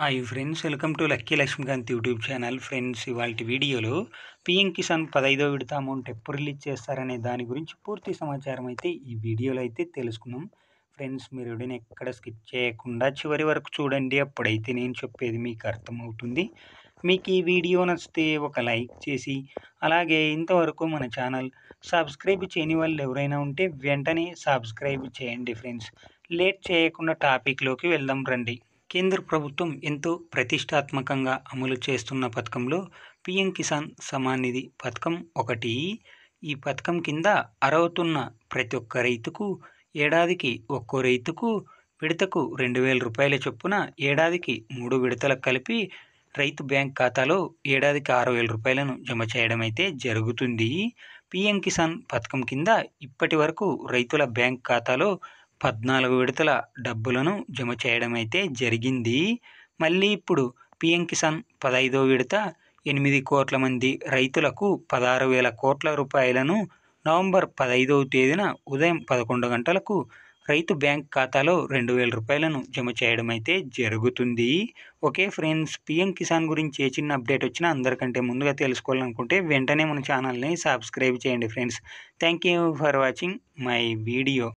hi friends welcome to lucky Lakshmikanth YouTube channel friends ఇవాళ వీడియోలో PM Kisan పదైదో విడత అమౌంట్ ఎప్పుడు రిలీజ్ చేస్తారనే దాని గురించి పూర్తి సమాచారం అయితే ఈ వీడియోలో అయితే తెలుసుకున్నాం ఫ్రెండ్స్ మీరు ఎక్కడ స్కిప్ చేయకుండా చివరి వరకు చూడండి అప్పుడైతే నేను చెప్పేది మీకు అర్థమవుతుంది మీకు ఈ వీడియో నచ్చితే ఒక లైక్ చేసి అలాగే ఇంతవరకు మన ఛానల్ సబ్స్క్రైబ్ చేయని వాళ్ళు ఎవరైనా ఉంటే వెంటనే సబ్స్క్రైబ్ చేయండి ఫ్రెండ్స్ లేట్ చేయకుండా టాపిక్లోకి వెళ్దాం రండి కేంద్ర ప్రభుత్వం ఎంతో ప్రతిష్టాత్మకంగా అమలు చేస్తున్న పథకంలో పీఎం కిసాన్ సమాన్ నిధి పథకం ఒకటి ఈ పథకం కింద అరవుతున్న ప్రతి ఒక్క రైతుకు ఏడాదికి ఒక్కో రైతుకు విడతకు రెండు వేల రూపాయల చొప్పున ఏడాదికి మూడు విడతలకు కలిపి రైతు బ్యాంక్ ఖాతాలో ఏడాదికి ఆరు వేల రూపాయలను జమ చేయడం అయితే జరుగుతుంది పీఎం కిసాన్ పథకం కింద ఇప్పటి వరకు రైతుల బ్యాంక్ ఖాతాలో పద్నాలుగు విడతల డబ్బులను జమ చేయడమైతే జరిగింది మళ్ళీ ఇప్పుడు పిఎం కిసాన్ పదైదో విడత ఎనిమిది కోట్ల మంది రైతులకు పదహారు వేల కోట్ల రూపాయలను నవంబర్ పదైదవ తేదీన ఉదయం పదకొండు గంటలకు రైతు బ్యాంక్ ఖాతాలో రెండు వేల రూపాయలను జమ చేయడం అయితే జరుగుతుంది ఓకే ఫ్రెండ్స్ పిఎం కిసాన్ గురించి ఏ చిన్న అప్డేట్ వచ్చినా అందరికంటే ముందుగా తెలుసుకోవాలనుకుంటే వెంటనే మన ఛానల్ని సబ్స్క్రైబ్ చేయండి friends thank you for watching my video